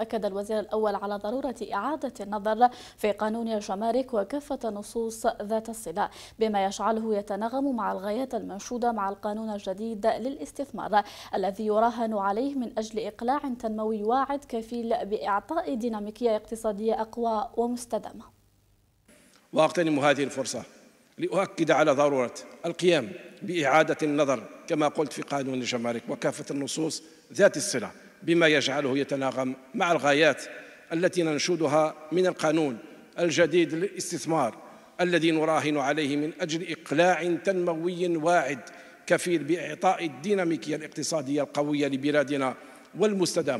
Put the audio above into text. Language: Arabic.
أكد الوزير الأول على ضرورة إعادة النظر في قانون الجمارك وكافة نصوص ذات الصلة بما يجعله يتناغم مع الغايات المنشودة مع القانون الجديد للاستثمار الذي يراهن عليه من أجل إقلاع تنموي واعد كفيل بإعطاء ديناميكية اقتصادية أقوى ومستدامة وأغتنم هذه الفرصة لأؤكد على ضرورة القيام بإعادة النظر كما قلت في قانون الجمارك وكافة النصوص ذات الصلة بما يجعله يتناغم مع الغايات التي ننشدها من القانون الجديد للاستثمار الذي نراهن عليه من أجل إقلاع تنموي واعد كفيل بإعطاء الديناميكية الاقتصادية القوية لبلادنا والمستدامة